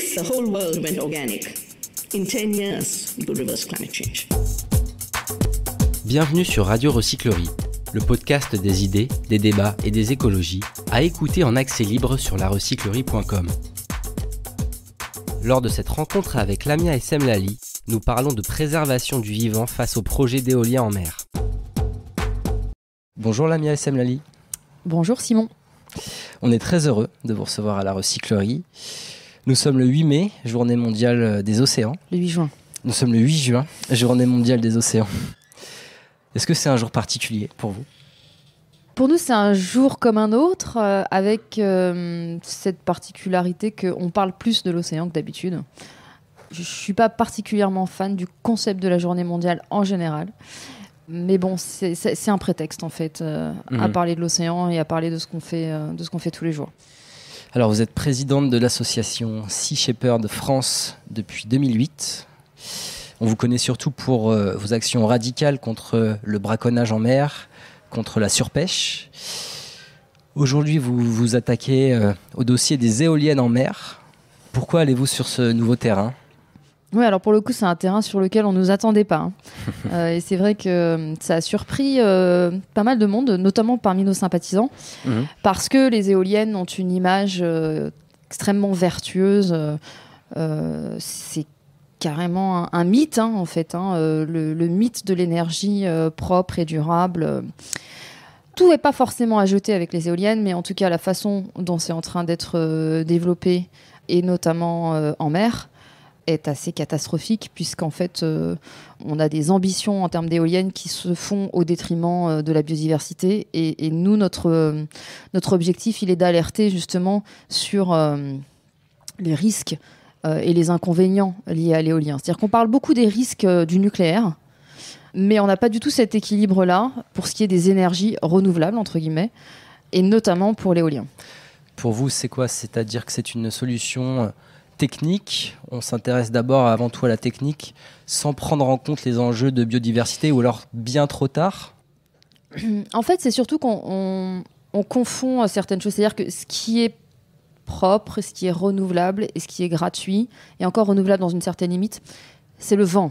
the whole world went organic, in 10 years, climate change. Bienvenue sur Radio Recyclerie, le podcast des idées, des débats et des écologies, à écouter en accès libre sur larecyclerie.com. Lors de cette rencontre avec Lamia et Semlali, nous parlons de préservation du vivant face au projet d'éolien en mer. Bonjour Lamia et Semlali. Bonjour Simon. On est très heureux de vous recevoir à la recyclerie. Nous sommes le 8 mai, journée mondiale euh, des océans. Le 8 juin. Nous sommes le 8 juin, journée mondiale des océans. Est-ce que c'est un jour particulier pour vous Pour nous, c'est un jour comme un autre, euh, avec euh, cette particularité qu'on parle plus de l'océan que d'habitude. Je ne suis pas particulièrement fan du concept de la journée mondiale en général. Mais bon, c'est un prétexte en fait, à mhm. parler de l'océan et à parler de ce qu'on fait, de ce qu'on fait tous les jours. Alors, vous êtes présidente de l'association Sea Shepherd France depuis 2008. On vous connaît surtout pour euh, vos actions radicales contre le braconnage en mer, contre la surpêche. Aujourd'hui, vous vous attaquez euh, au dossier des éoliennes en mer. Pourquoi allez-vous sur ce nouveau terrain oui, alors pour le coup, c'est un terrain sur lequel on ne nous attendait pas. Hein. Euh, et c'est vrai que euh, ça a surpris euh, pas mal de monde, notamment parmi nos sympathisants, mhm. parce que les éoliennes ont une image extrêmement vertueuse. c'est carrément un, mythe, hein, en fait, hein, le, mythe de l'énergie propre et durable tout n'est pas forcément à jeter avec les éoliennes, mais en tout cas la façon dont c'est en train d'être développé, et notamment en mer, est assez catastrophique puisqu'en fait euh, on a des ambitions en termes d'éoliennes qui se font au détriment euh, de la biodiversité et, nous notre, euh, notre objectif il est d'alerter justement sur les risques et les inconvénients liés à l'éolien. C'est-à-dire qu'on parle beaucoup des risques du nucléaire mais on n'a pas du tout cet équilibre là pour ce qui est des énergies renouvelables entre guillemets et notamment pour l'éolien. Pour vous c'est quoi C'est-à-dire que c'est une solution technique. On s'intéresse d'abord avant tout à la technique sans prendre en compte les enjeux de biodiversité ou alors bien trop tard En fait, c'est surtout qu'on on, confond euh, certaines choses. C'est-à-dire que ce qui est propre, ce qui est renouvelable et ce qui est gratuit, et encore renouvelable dans une certaine limite, c'est le vent.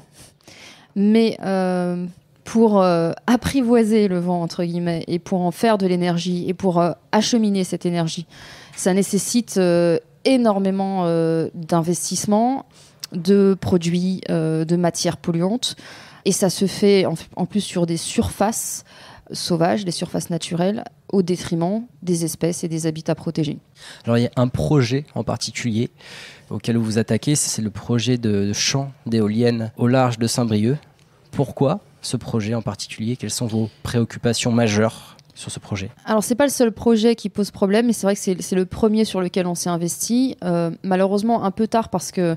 Mais euh, pour euh, apprivoiser le vent, entre guillemets, et pour en faire de l'énergie, et pour acheminer cette énergie, ça nécessite énormément euh, d'investissements, de produits, euh, de matières polluantes. Et ça se fait en, plus sur des surfaces sauvages, des surfaces naturelles, au détriment des espèces et des habitats protégés. Alors il y a un projet en particulier auquel vous vous attaquez, c'est le projet de, de champ d'éoliennes au large de Saint-Brieuc. Pourquoi ce projet en particulier Quelles sont vos préoccupations majeures sur ce projet Alors, ce n'est pas le seul projet qui pose problème, mais c'est vrai que c'est le premier sur lequel on s'est investi. Euh, malheureusement, un peu tard parce que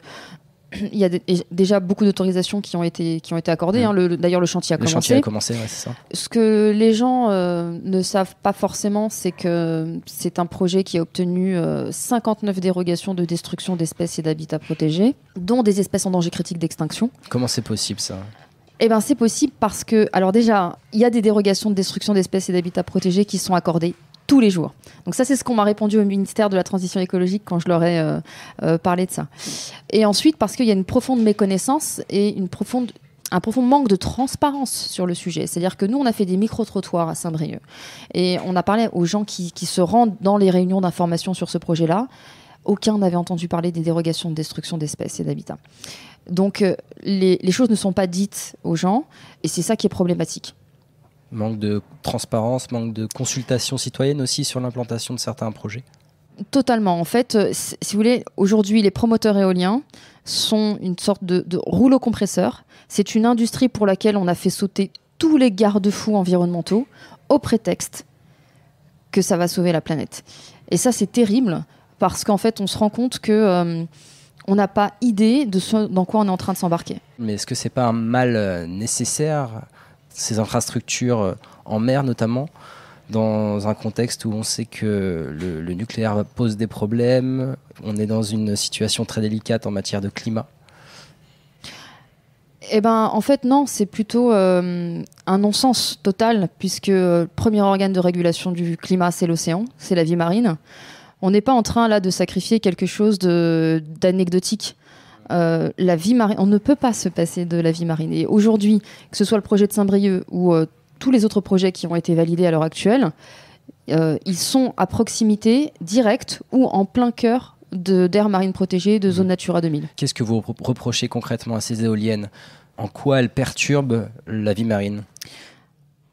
il y a déjà beaucoup d'autorisations qui ont été qui ont été accordées. Mm. Hein. D'ailleurs, le chantier a commencé. Chantier Ce que les gens euh, ne savent pas forcément, c'est que c'est un projet qui a obtenu 59 euh, dérogations de destruction d'espèces et d'habitats protégés, dont des espèces en danger critique d'extinction. Comment c'est possible ça eh ben, c'est possible parce que, alors déjà, il y a des dérogations de destruction d'espèces et d'habitats protégés qui sont accordées tous les jours. Donc ça, c'est ce qu'on m'a répondu au ministère de la Transition écologique quand je leur ai euh, euh, parlé de ça. Et ensuite, parce qu'il y a une profonde méconnaissance et une profonde un profond manque de transparence sur le sujet. C'est-à-dire que nous, on a fait des micro-trottoirs à Saint-Brieuc. Et on a parlé aux gens qui, qui se rendent dans les réunions d'information sur ce projet-là. Aucun n'avait entendu parler des dérogations de destruction d'espèces et d'habitats. Donc euh, les, choses ne sont pas dites aux gens et c'est ça qui est problématique. Manque de transparence, manque de consultation citoyenne aussi sur l'implantation de certains projets Totalement. En fait, euh, si vous voulez, aujourd'hui, les promoteurs éoliens sont une sorte de, rouleau compresseur. C'est une industrie pour laquelle on a fait sauter tous les garde-fous environnementaux au prétexte que ça va sauver la planète. Et ça, c'est terrible parce qu'en fait, on se rend compte que... Euh, on n'a pas idée de ce dans quoi on est en train de s'embarquer. Mais est-ce que c'est pas un mal euh, nécessaire, ces infrastructures euh, en mer notamment, dans un contexte où on sait que le, nucléaire pose des problèmes, on est dans une situation très délicate en matière de climat eh ben, en fait, non, c'est plutôt euh, un non-sens total, puisque le premier organe de régulation du climat, c'est l'océan, c'est la vie marine on n'est pas en train là de sacrifier quelque chose d'anecdotique. Euh, la vie marine, on ne peut pas se passer de la vie marine. Et aujourd'hui, que ce soit le projet de Saint-Brieuc ou euh, tous les autres projets qui ont été validés à l'heure actuelle, euh, ils sont à proximité directe ou en plein cœur d'aires marines protégées, de mmh. zones Natura 2000. Qu'est-ce que vous reprochez concrètement à ces éoliennes En quoi elles perturbent la vie marine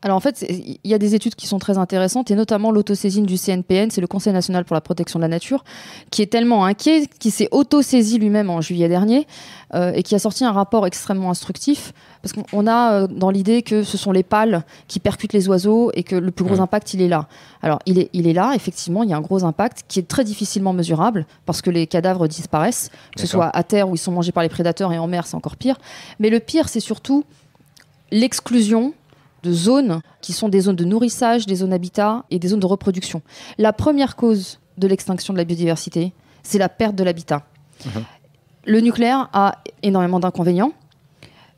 alors en fait, il y a des études qui sont très intéressantes et notamment l'autosaisine du CNPN, c'est le Conseil national pour la protection de la nature, qui est tellement inquiet, qui s'est autosaisi lui-même en juillet dernier euh, et qui a sorti un rapport extrêmement instructif parce qu'on a euh, dans l'idée que ce sont les pales qui percutent les oiseaux et que le plus gros impact il est là. Alors il est, il est là, effectivement, il y a un gros impact qui est très difficilement mesurable parce que les cadavres disparaissent, que ce soit à terre où ils sont mangés par les prédateurs et en mer c'est encore pire. Mais le pire c'est surtout l'exclusion de zones qui sont des zones de nourrissage, des zones habitat et des zones de reproduction. La première cause de l'extinction de la biodiversité, c'est la perte de l'habitat. Uh-huh. Le nucléaire a énormément d'inconvénients,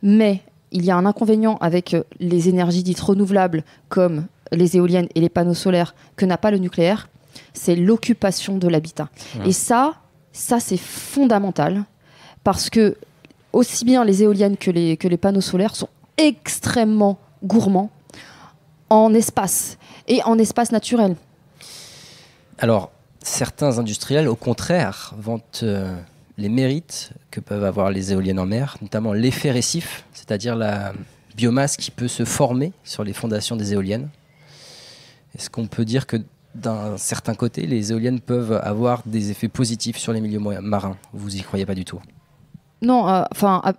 mais il y a un inconvénient avec euh, les énergies dites renouvelables comme les éoliennes et les panneaux solaires que n'a pas le nucléaire, c'est l'occupation de l'habitat. Et ça, ça c'est fondamental parce que aussi bien les éoliennes que les panneaux solaires sont extrêmement gourmand en espace et en espace naturel Alors, certains industriels, au contraire, vantent euh, les mérites que peuvent avoir les éoliennes en mer, notamment l'effet récif, c'est-à-dire la biomasse qui peut se former sur les fondations des éoliennes. Est-ce qu'on peut dire que d'un certain côté, les éoliennes peuvent avoir des effets positifs sur les milieux marins Vous y croyez pas du tout non, euh, enfin. Euh,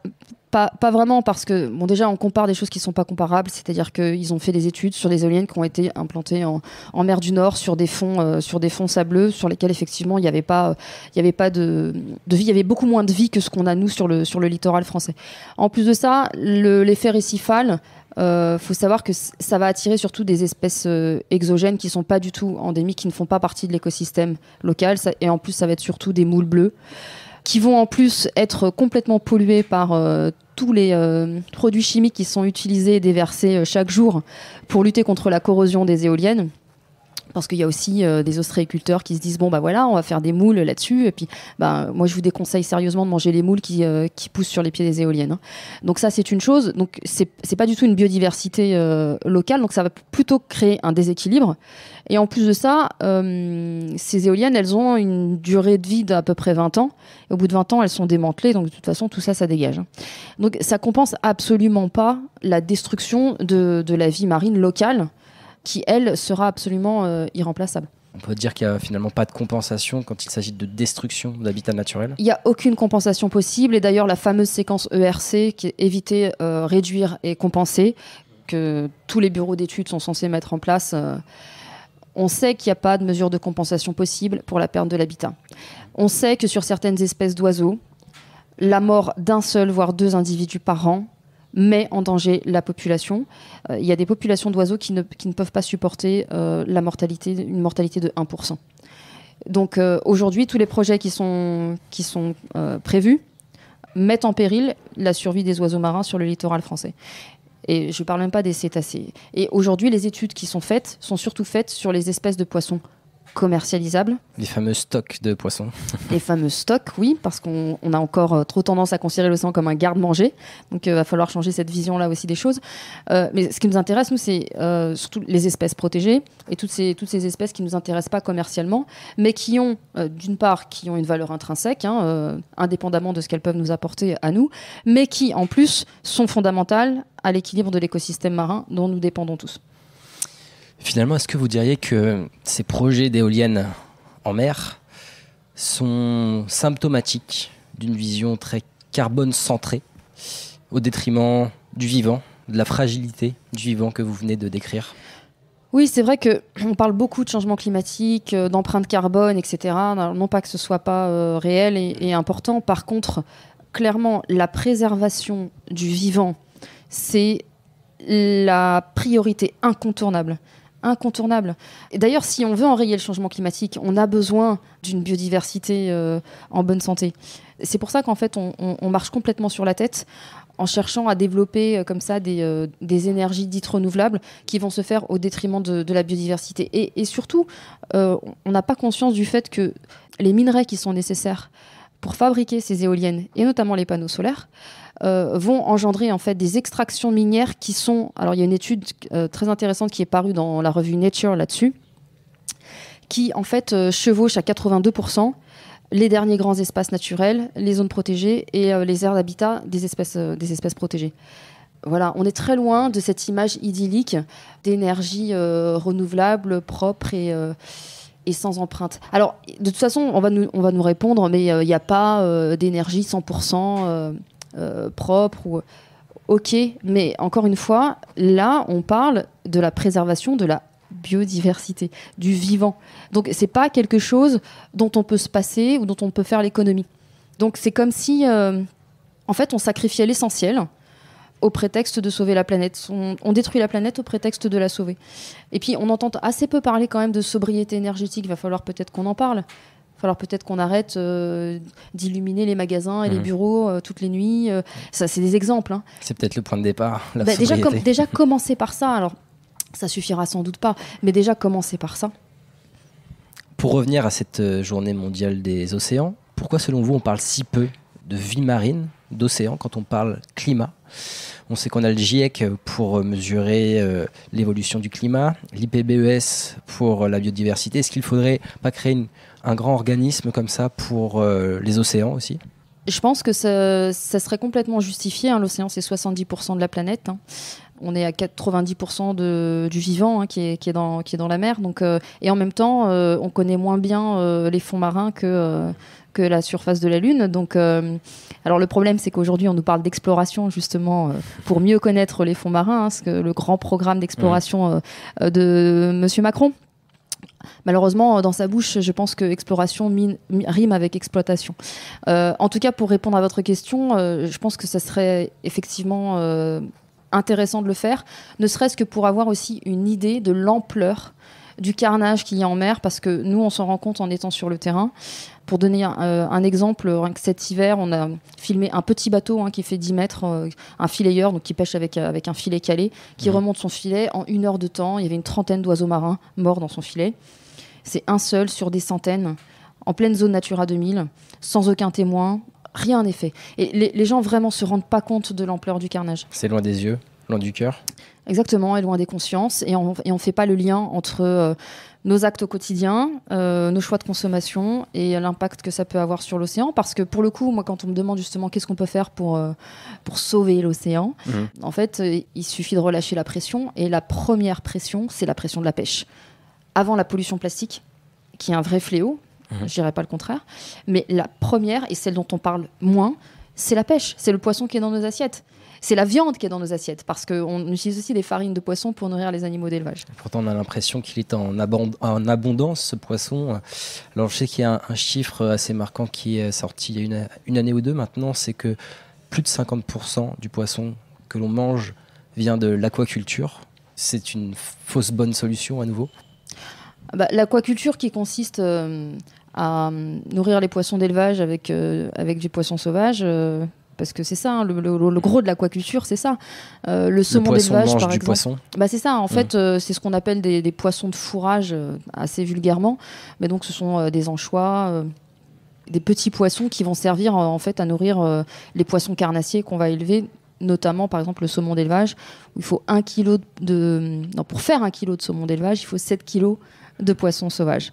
pas, vraiment parce que bon déjà on compare des choses qui ne sont pas comparables c'est-à-dire qu'ils ont fait des études sur des éoliennes qui ont été implantées en, mer du Nord sur des fonds euh, sur des fonds sableux sur lesquels effectivement il n'y avait pas avait pas de, vie il y avait beaucoup moins de vie que ce qu'on a nous sur le sur le littoral français en plus de ça l'effet récifal il faut savoir que ça va attirer surtout des espèces exogènes qui sont pas du tout endémiques, qui ne font pas partie de l'écosystème local. et en plus, ça va être surtout des moules bleues qui vont en plus être complètement pollués par euh, tous les euh, produits chimiques qui sont utilisés et déversés euh, chaque jour pour lutter contre la corrosion des éoliennes parce qu'il y a aussi euh, des ostréiculteurs qui se disent bon bah voilà on va faire des moules là-dessus et puis bah, moi je vous déconseille sérieusement de manger les moules qui, euh, qui poussent sur les pieds des éoliennes hein. donc ça c'est une chose donc c'est pas du tout une biodiversité euh, locale donc ça va plutôt créer un déséquilibre et en plus de ça ces éoliennes elles ont une durée de vie d'à peu près 20 ans et au bout de 20 ans elles sont démantelées donc de toute façon tout ça ça dégage hein. donc ça compense absolument pas la destruction de, de la vie marine locale qui, elle, sera absolument euh, irremplaçable. On peut dire qu'il n'y a finalement pas de compensation quand il s'agit de destruction d'habitat naturel Il n'y a aucune compensation possible. Et d'ailleurs, la fameuse séquence ERC, qui est éviter, euh, réduire et compenser, que tous les bureaux d'études sont censés mettre en place, euh, on sait qu'il n'y a pas de mesure de compensation possible pour la perte de l'habitat. On sait que sur certaines espèces d'oiseaux, la mort d'un seul, voire deux individus par an, met en danger la population. Euh, il y a des populations d'oiseaux qui ne, peuvent pas supporter euh, la mortalité, une mortalité de 1%. Donc euh, aujourd'hui, tous les projets qui sont, qui sont prévus mettent en péril la survie des oiseaux marins sur le littoral français. Et je ne parle même pas des cétacés. Et aujourd'hui, les études qui sont faites sont surtout faites sur les espèces de poissons commercialisables. Les fameux stocks de poissons. les fameux stocks, oui, parce qu'on a encore euh, trop tendance à considérer le sang comme un garde-manger. Donc il euh, va falloir changer cette vision-là aussi des choses. Euh, mais ce qui nous intéresse, nous, c'est surtout les espèces protégées et toutes ces, toutes ces espèces qui ne nous intéressent pas commercialement, mais qui ont, d'une part, qui ont une valeur intrinsèque, hein, indépendamment de ce qu'elles peuvent nous apporter à nous, mais qui, en plus, sont fondamentales à l'équilibre de l'écosystème marin dont nous dépendons tous. Finalement, est-ce que vous diriez que ces projets d'éoliennes en mer sont symptomatiques d'une vision très carbone centrée au détriment du vivant, de la fragilité du vivant que vous venez de décrire oui, c'est vrai qu'on parle beaucoup de changement climatique, euh, d'empreinte carbone, etc. Non pas que ce soit pas euh, réel et, important. Par contre, clairement, la préservation du vivant, c'est la priorité incontournable incontournable. Et d'ailleurs, si on veut enrayer le changement climatique, on a besoin d'une biodiversité euh, en bonne santé. C'est pour ça qu'en fait, on, marche complètement sur la tête en cherchant à développer euh, comme ça euh, des, énergies dites renouvelables qui vont se faire au détriment de, la biodiversité. et surtout, on n'a pas conscience du fait que les minerais qui sont nécessaires pour fabriquer ces éoliennes et notamment les panneaux solaires euh, vont engendrer en fait des extractions minières qui sont alors il y a une étude euh, très intéressante qui est parue dans la revue Nature là-dessus qui en fait euh, chevauche à 82% les derniers grands espaces naturels, les zones protégées et les aires d'habitat des espèces des espèces protégées. Voilà, on est très loin de cette image idyllique d'énergie renouvelable, propre et et sans empreinte. Alors, de toute façon, on va nous, on va nous répondre, mais euh, il n'y a pas euh, d'énergie 100% euh, propre. Ou... Ok, mais encore une fois, là, on parle de la préservation de la biodiversité, du vivant. Donc, c'est pas quelque chose dont on peut se passer ou dont on peut faire l'économie. Donc, c'est comme si, en fait, on sacrifiait l'essentiel au prétexte de sauver la planète. On, détruit la planète au prétexte de la sauver. Et puis on entend assez peu parler quand même de sobriété énergétique, il va falloir peut-être qu'on en parle. Il va falloir peut-être qu'on arrête euh, d'illuminer les magasins et les mmh. bureaux euh, toutes les nuits. Euh, ça, c'est des exemples. Hein. C'est peut-être le point de départ. Bah, déjà, déjà commencer par ça. Alors, ça suffira sans doute pas, mais déjà commencer par ça. Pour revenir à cette journée mondiale des océans, pourquoi selon vous on parle si peu de vie marine, d'océan, quand on parle climat on sait qu'on a le GIEC pour euh, mesurer euh, l'évolution du climat, l'IPBES pour euh, la biodiversité. Est-ce qu'il faudrait pas créer un grand organisme comme ça pour les océans aussi je pense que ça, serait complètement justifié. Hein. L'océan, c'est 70% de la planète. Hein. On est à 90% du vivant hein, qui, est, dans, qui, est, dans, la mer. Donc, et en même temps, on connaît moins bien les fonds marins que, la surface de la Lune. Donc, euh, alors le problème, c'est qu'aujourd'hui, on nous parle d'exploration justement euh, pour mieux connaître les fonds marins, hein, que le grand programme d'exploration euh, de Monsieur Macron. Malheureusement, dans sa bouche, je pense que exploration rime avec exploitation. en tout cas, pour répondre à votre question, je pense que ça serait effectivement intéressant de le faire, ne serait-ce que pour avoir aussi une idée de l'ampleur du carnage qu'il y a en mer, parce que nous, on s'en rend compte en étant sur le terrain. Pour donner euh, un, exemple, cet hiver, on a filmé un petit bateau hein, qui fait 10 mètres, euh, un fileyeur donc qui pêche euh, avec, un filet calé, qui mmh. remonte son filet en une heure de temps. Il y avait une trentaine d'oiseaux marins morts dans son filet. C'est un seul sur des centaines, en pleine zone Natura 2000, sans aucun témoin, rien n'est fait. Et les, gens vraiment se rendent pas compte de l'ampleur du carnage. C'est loin des yeux, loin du cœur Exactement, et loin des consciences et on ne fait pas le lien entre euh, nos actes au quotidien, euh, nos choix de consommation et l'impact que ça peut avoir sur l'océan. Parce que pour le coup, moi, quand on me demande justement qu'est-ce qu'on peut faire pour, euh, pour sauver l'océan, mhm. en fait, il suffit de relâcher la pression et la première pression, c'est la pression de la pêche. Avant la pollution plastique, qui est un vrai fléau, mhm. j'irai ne dirais pas le contraire, mais la première et celle dont on parle moins, c'est la pêche, c'est le poisson qui est dans nos assiettes c'est la viande qui est dans nos assiettes, parce qu'on utilise aussi des farines de poisson pour nourrir les animaux d'élevage. Pourtant, on a l'impression qu'il est en, en, abondance, ce poisson. Alors, je sais qu'il y a un, chiffre assez marquant qui est sorti il y a une, année ou deux maintenant, c'est que plus de 50% du poisson que l'on mange vient de l'aquaculture. C'est une fausse bonne solution à nouveau ah bah, L'aquaculture qui consiste euh, à euh, nourrir les poissons d'élevage avec, euh, avec du poisson sauvage, parce que c'est ça, hein, le, gros de l'aquaculture, c'est ça. Euh, le saumon d'élevage, par exemple. poisson. Bah, c'est ça, en mm. fait, euh, c'est ce qu'on appelle des, poissons de fourrage, euh, assez vulgairement. Mais donc, ce sont des anchois, des petits poissons qui vont servir, en fait, à nourrir les poissons carnassiers qu'on va élever notamment par exemple le saumon d'élevage, il faut un kilo de... pour faire un kilo de saumon d'élevage, il faut 7 kg de poissons sauvages.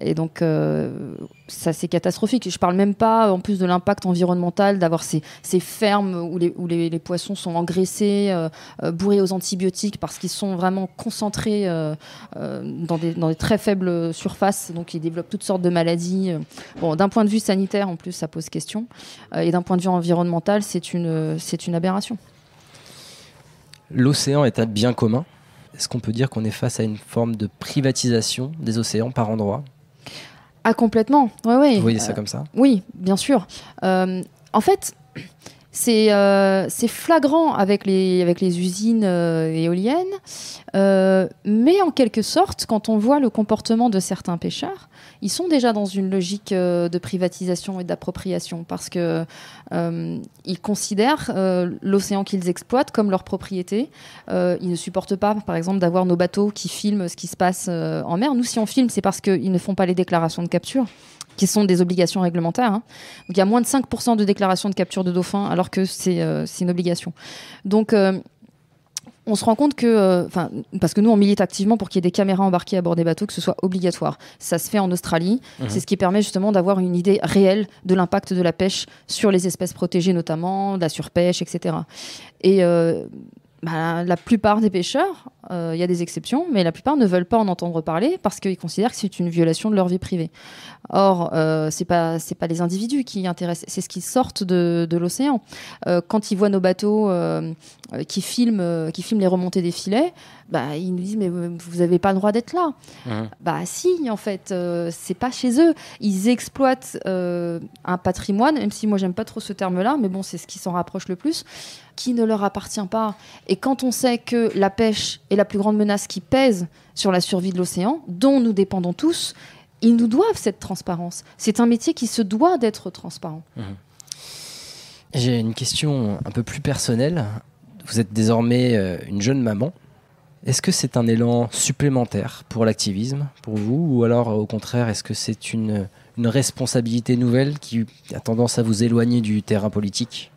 Et donc, euh, ça c'est catastrophique. Je ne parle même pas en plus de l'impact environnemental d'avoir ces, fermes où les, poissons sont engraissés, euh, euh, bourrés aux antibiotiques parce qu'ils sont vraiment concentrés dans, des, très faibles surfaces. Donc, ils développent toutes sortes de maladies. Bon, d'un point de vue sanitaire, en plus, ça pose question. et d'un point de vue environnemental, c'est une, c'est une aberration. L'océan est un bien commun est-ce qu'on peut dire qu'on est face à une forme de privatisation des océans par endroit Ah complètement, oui. oui. Vous voyez ça euh, comme ça Oui, bien sûr. Euh, en fait, euh, c'est flagrant avec les, usines euh, éoliennes, euh, mais en quelque sorte, quand on voit le comportement de certains pêcheurs, ils sont déjà dans une logique de privatisation et d'appropriation parce que ils considèrent l'océan qu'ils exploitent comme leur propriété. ils ne supportent pas, par exemple, d'avoir nos bateaux qui filment ce qui se passe en mer. Nous, si on filme, c'est parce qu'ils ne font pas les déclarations de capture qui sont des obligations réglementaires. Hein. Donc il y a moins de 5% de déclarations de capture de dauphins, alors que c'est euh, une obligation. Donc euh, on se rend compte que, euh, enfin, parce que nous on milite activement pour qu'il y ait des caméras embarquées à bord des bateaux, que ce soit obligatoire. Ça se fait en Australie. Mhm. C'est ce qui permet justement d'avoir une idée réelle de l'impact de la pêche sur les espèces protégées, notamment la surpêche, etc. Et bah, la plupart des pêcheurs, euh, il y a des exceptions, mais la plupart ne veulent pas en entendre parler parce qu'ils considèrent que c'est une violation de leur vie privée. Or, ce euh, c'est pas c'est pas les individus qui intéressent, c'est ce qui sortent de, l'océan. Euh, quand ils voient nos bateaux qui filment qui filment les remontées des filets, bah, ils nous disent mais vous n'avez pas le droit d'être là. Mmh. Bah si en fait, c'est pas chez eux. Ils exploitent un patrimoine, même si moi j'aime pas trop ce terme-là, mais bon c'est ce qui s'en rapproche le plus qui ne leur appartient pas. Et quand on sait que la pêche est la plus grande menace qui pèse sur la survie de l'océan, dont nous dépendons tous, ils nous doivent cette transparence. C'est un métier qui se doit d'être transparent. Mhm. J'ai une question un peu plus personnelle. Vous êtes désormais euh, une jeune maman. Est-ce que c'est un élan supplémentaire pour l'activisme, pour vous, ou alors au contraire, est-ce que c'est une, une, responsabilité nouvelle qui a tendance à vous éloigner du terrain politique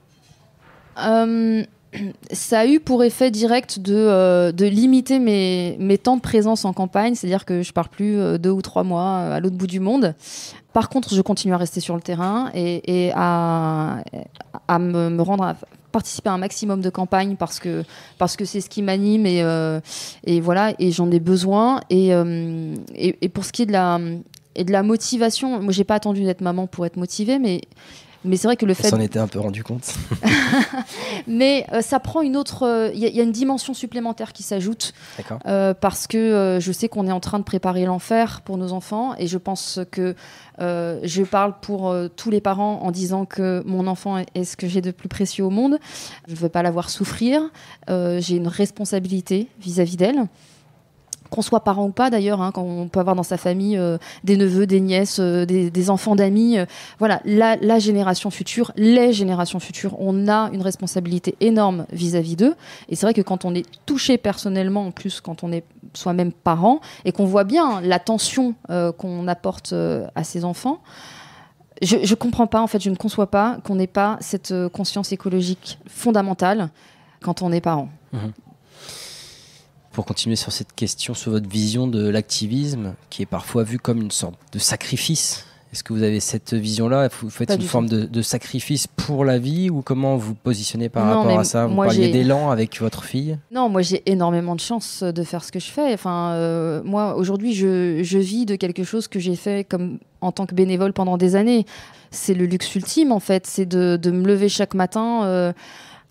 euh, ça a eu pour effet direct de, euh, de limiter mes, mes, temps de présence en campagne, c'est-à-dire que je pars plus euh, deux ou trois mois à l'autre bout du monde. Par contre, je continue à rester sur le terrain et, à, à me, rendre à, participer à un maximum de campagnes parce que parce que c'est ce qui m'anime et, et voilà et j'en ai besoin et, et, et, pour ce qui est de la et de la motivation moi j'ai pas attendu d'être maman pour être motivée mais mais c'est vrai que le fait. On s'en était un peu rendu compte. mais euh, ça prend une autre. Il euh, y, a une dimension supplémentaire qui s'ajoute. Euh, parce que euh, je sais qu'on est en train de préparer l'enfer pour nos enfants. Et je pense que je parle pour tous les parents en disant que mon enfant est, est ce que j'ai de plus précieux au monde. Je ne veux pas la voir souffrir. j'ai une responsabilité vis-à-vis d'elle qu'on soit parent ou pas d'ailleurs, hein, quand on peut avoir dans sa famille euh, des neveux, des nièces, euh, des, enfants d'amis, euh, voilà, la, génération future, les générations futures, on a une responsabilité énorme vis-à-vis d'eux. Et c'est vrai que quand on est touché personnellement, en plus quand on est soi-même parent, et qu'on voit bien l'attention qu'on apporte à ses enfants, je ne comprends pas, en fait, je ne conçois pas qu'on n'ait pas cette conscience écologique fondamentale quand on est parent. Mmh pour continuer sur cette question, sur votre vision de l'activisme, qui est parfois vu comme une sorte de sacrifice. Est-ce que vous avez cette vision-là Vous faites une forme de, sacrifice pour la vie ou comment vous positionnez par rapport à ça Vous parliez d'élan avec votre fille Non, moi j'ai énormément de chance de faire ce que je fais. Enfin, euh, moi aujourd'hui, je, vis de quelque chose que j'ai fait comme en tant que bénévole pendant des années. C'est le luxe ultime en fait, c'est de, me lever chaque matin. Euh,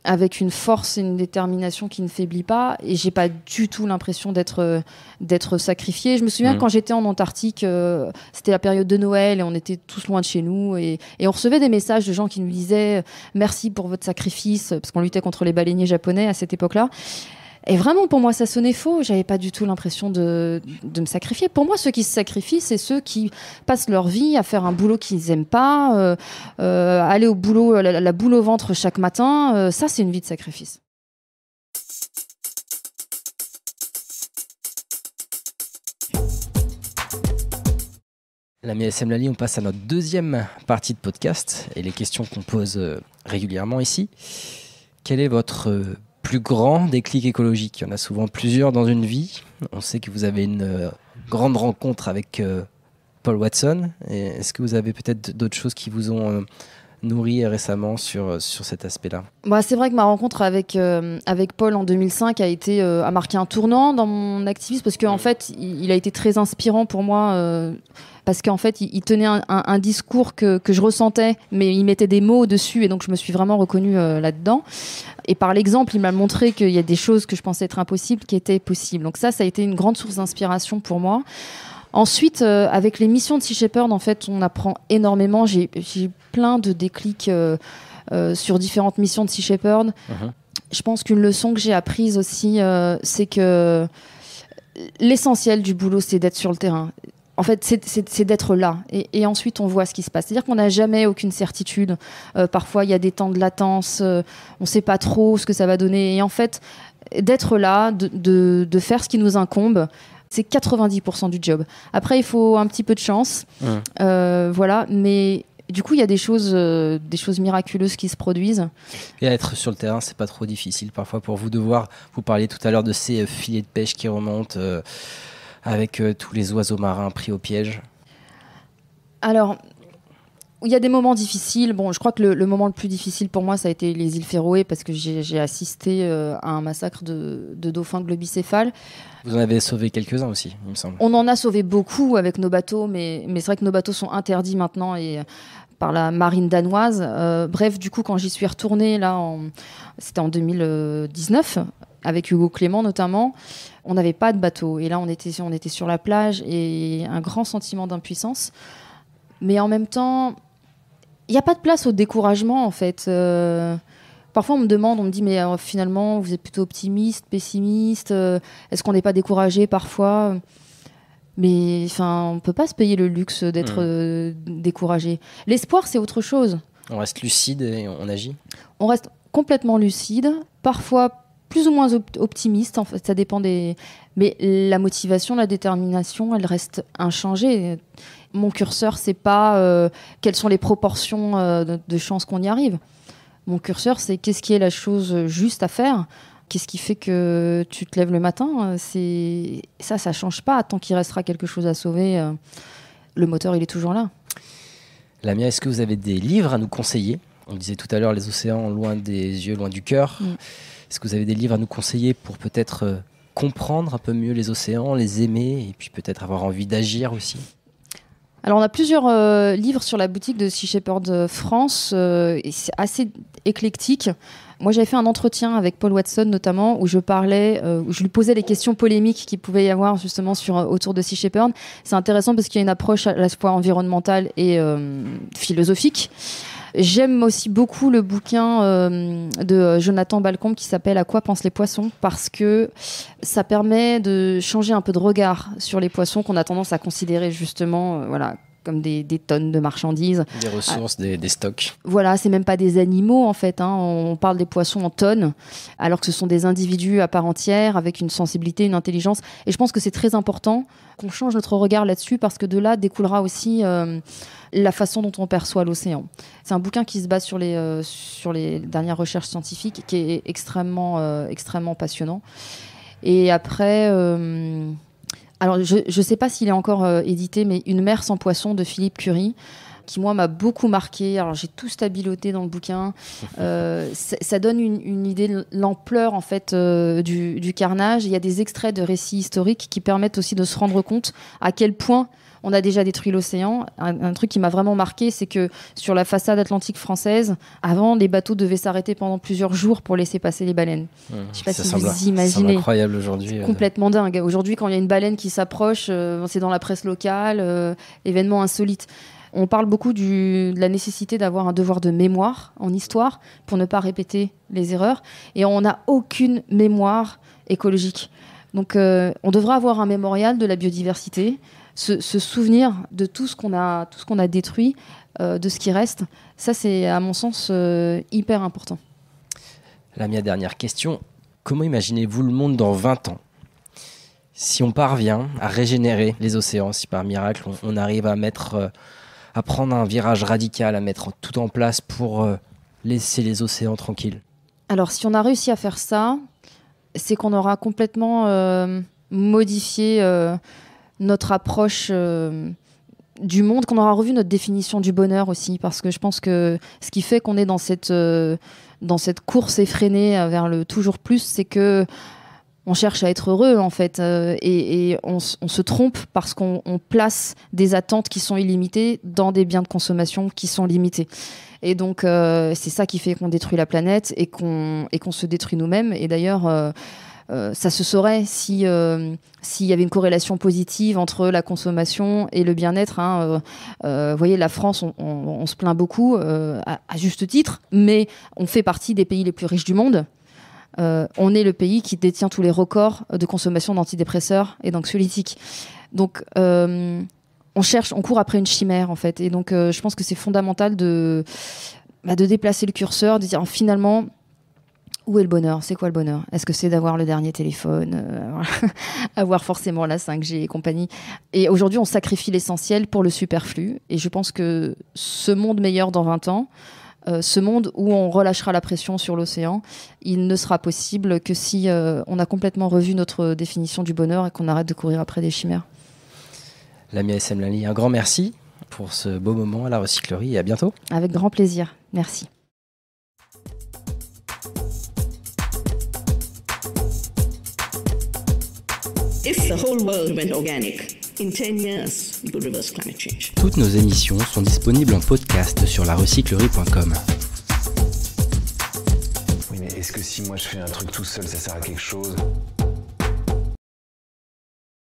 avec une force et une détermination qui ne faiblit pas. Et j'ai pas du tout l'impression d'être euh, d'être sacrifié. Je me souviens mm. quand j'étais en Antarctique, euh, c'était la période de Noël et on était tous loin de chez nous et, et, on recevait des messages de gens qui nous disaient euh, merci pour votre sacrifice parce qu'on luttait contre les baleiniers japonais à cette époque-là. Et vraiment, pour moi, ça sonnait faux. J'avais pas du tout l'impression de, de, me sacrifier. Pour moi, ceux qui se sacrifient, c'est ceux qui passent leur vie à faire un boulot qu'ils n'aiment pas, euh, euh, aller au boulot, la, boule au ventre chaque matin. Euh, ça, c'est une vie de sacrifice. L'ami SM Lali, on passe à notre deuxième partie de podcast et les questions qu'on pose régulièrement ici. Quel est votre plus grand déclic écologique. Il y en a souvent plusieurs dans une vie. On sait que vous avez une euh, grande rencontre avec euh, Paul Watson. Est-ce que vous avez peut-être d'autres choses qui vous ont euh, nourri récemment sur, sur cet aspect-là bah, C'est vrai que ma rencontre avec, avec Paul en 2005 a, été, a marqué un tournant dans mon activisme parce qu'en mmh. fait, il, a été très inspirant pour moi parce qu'en fait, il, tenait un, discours que, je ressentais, mais il mettait des mots dessus, et donc je me suis vraiment reconnue euh, là-dedans. Et par l'exemple, il m'a montré qu'il y a des choses que je pensais être impossibles qui étaient possibles. Donc ça, ça a été une grande source d'inspiration pour moi. Ensuite, euh, avec les missions de Sea Shepherd, en fait, on apprend énormément. J'ai eu plein de déclics euh, sur différentes missions de Sea Shepherd. Uh-huh. Je pense qu'une leçon que j'ai apprise aussi, c'est que l'essentiel du boulot, c'est d'être sur le terrain en fait, c'est d'être là. Et, ensuite, on voit ce qui se passe. C'est-à-dire qu'on n'a jamais aucune certitude. Euh, parfois, il y a des temps de latence. Euh, on ne sait pas trop ce que ça va donner. Et en fait, d'être là, de, faire ce qui nous incombe, c'est 90% du job. Après, il faut un petit peu de chance. Euh, voilà. Mais du coup, il y a des choses, des choses miraculeuses qui se produisent. Et être sur le terrain, c'est pas trop difficile parfois pour vous devoir, Vous parliez tout à l'heure de ces filets de pêche qui remontent avec euh, tous les oiseaux marins pris au piège Alors, il y a des moments difficiles. Bon, je crois que le, moment le plus difficile pour moi, ça a été les îles Féroé, parce que j'ai assisté euh, à un massacre de, dauphins globicéphales. Vous en avez sauvé quelques-uns aussi, il me semble. On en a sauvé beaucoup avec nos bateaux, mais, mais c'est vrai que nos bateaux sont interdits maintenant et euh, par la marine danoise. bref, du coup, quand j'y suis retournée, là, c'était en 2019, avec Hugo Clément notamment, on n'avait pas de bateau. Et là, on était, on était sur la plage et un grand sentiment d'impuissance. Mais en même temps, il n'y a pas de place au découragement, en fait. Euh, parfois, on me demande, on me dit, mais euh, finalement, vous êtes plutôt optimiste, pessimiste, euh, est-ce qu'on n'est pas découragé parfois mais enfin, on peut pas se payer le luxe d'être mmh. découragé. L'espoir, c'est autre chose. On reste lucide et on agit. On reste complètement lucide, parfois plus ou moins optimiste, en fait, ça dépend des. Mais la motivation, la détermination, elle reste inchangée. Mon curseur, c'est pas euh, quelles sont les proportions euh, de, chance chances qu'on y arrive. Mon curseur, c'est qu'est-ce qui est la chose juste à faire. Qu'est-ce qui fait que tu te lèves le matin euh, C'est ça, ça change pas tant qu'il restera quelque chose à sauver. le moteur, il est toujours là. Lamia, est-ce que vous avez des livres à nous conseiller On disait tout à l'heure les océans loin des yeux, loin du cœur. Mm. Est-ce que vous avez des livres à nous conseiller pour peut-être euh, comprendre un peu mieux les océans, les aimer et puis peut-être avoir envie d'agir aussi alors on a plusieurs euh, livres sur la boutique de Sea Shepherd euh, France, et c'est assez éclectique. Moi j'avais fait un entretien avec Paul Watson notamment où je parlais, où je lui posais les questions polémiques qu'il pouvait y avoir justement sur, autour de Sea Shepherd. C'est intéressant parce qu'il y a une approche à la fois environnementale et philosophique. J'aime aussi beaucoup le bouquin euh, de Jonathan Balcombe qui s'appelle À quoi pensent les poissons parce que ça permet de changer un peu de regard sur les poissons qu'on a tendance à considérer justement euh, voilà comme des, tonnes de marchandises. Des ressources, des, stocks. Voilà, c'est même pas des animaux en fait. Hein. On parle des poissons en tonnes, alors que ce sont des individus à part entière avec une sensibilité, une intelligence. Et je pense que c'est très important qu'on change notre regard là-dessus parce que de là découlera aussi euh, la façon dont on perçoit l'océan. C'est un bouquin qui se base sur les, euh, sur les dernières recherches scientifiques qui est extrêmement, euh, extrêmement passionnant. Et après. Alors, je ne sais pas s'il est encore euh, édité, mais Une mère sans poisson de Philippe Curie qui moi m'a beaucoup marqué. Alors j'ai tout stabiloté dans le bouquin. Euh, ça donne une, idée de l'ampleur en fait euh, du, du, carnage. Il y a des extraits de récits historiques qui permettent aussi de se rendre compte à quel point on a déjà détruit l'océan. Un, truc qui m'a vraiment marqué, c'est que sur la façade atlantique française, avant, les bateaux devaient s'arrêter pendant plusieurs jours pour laisser passer les baleines. Je ne sais pas si vous imaginez. incroyable aujourd'hui. Euh. Complètement dingue. Aujourd'hui, quand il y a une baleine qui s'approche, euh, c'est dans la presse locale, euh, événement insolite. On parle beaucoup de la nécessité d'avoir un devoir de mémoire en histoire pour ne pas répéter les erreurs. Et on n'a aucune mémoire écologique. Donc on devrait avoir un mémorial de la biodiversité, ce souvenir de tout ce qu'on a, tout ce qu'on a détruit, euh, de ce qui reste. Ça, c'est à mon sens euh, hyper important. La mienne dernière question comment imaginez-vous le monde dans 20 ans Si on parvient à régénérer les océans, si par miracle on, arrive à mettre, euh, à prendre un virage radical, à mettre tout en place pour laisser les océans tranquilles. Alors, si on a réussi à faire ça, c'est qu'on aura complètement modifié notre approche euh, du monde, qu'on aura revu notre définition du bonheur aussi, parce que je pense que ce qui fait qu'on est dans cette, euh, dans cette course effrénée vers le toujours plus, c'est que on cherche à être heureux en fait, euh, et, on, se trompe parce qu'on place des attentes qui sont illimitées dans des biens de consommation qui sont limités. Et donc c'est ça qui fait qu'on détruit la planète et qu'on qu'on se détruit nous-mêmes. Et d'ailleurs euh, ça se saurait si euh, s'il y avait une corrélation positive entre la consommation et le bien-être. Hein. Euh, vous voyez, la France, on, se plaint beaucoup à, juste titre, mais on fait partie des pays les plus riches du monde. on est le pays qui détient tous les records de consommation d'antidépresseurs et d'anxiolytiques. Donc on cherche, on court après une chimère en fait. Et donc, je pense que c'est fondamental de, bah, de déplacer le curseur, de dire finalement, où est le bonheur C'est quoi le bonheur Est-ce que c'est d'avoir le dernier téléphone, euh, avoir forcément la 5G et compagnie Et aujourd'hui, on sacrifie l'essentiel pour le superflu. Et je pense que ce monde meilleur dans 20 ans, euh, ce monde où on relâchera la pression sur l'océan, il ne sera possible que si euh, on a complètement revu notre définition du bonheur et qu'on arrête de courir après des chimères. Lami SM Lali, un grand merci pour ce beau moment à la recyclerie et à bientôt. Avec grand plaisir. Merci. the whole world went organic, in 10 years, reverse climate change. Toutes nos émissions sont disponibles en podcast sur larecyclerie.com. Oui, mais est-ce que si moi je fais un truc tout seul, ça sert à quelque chose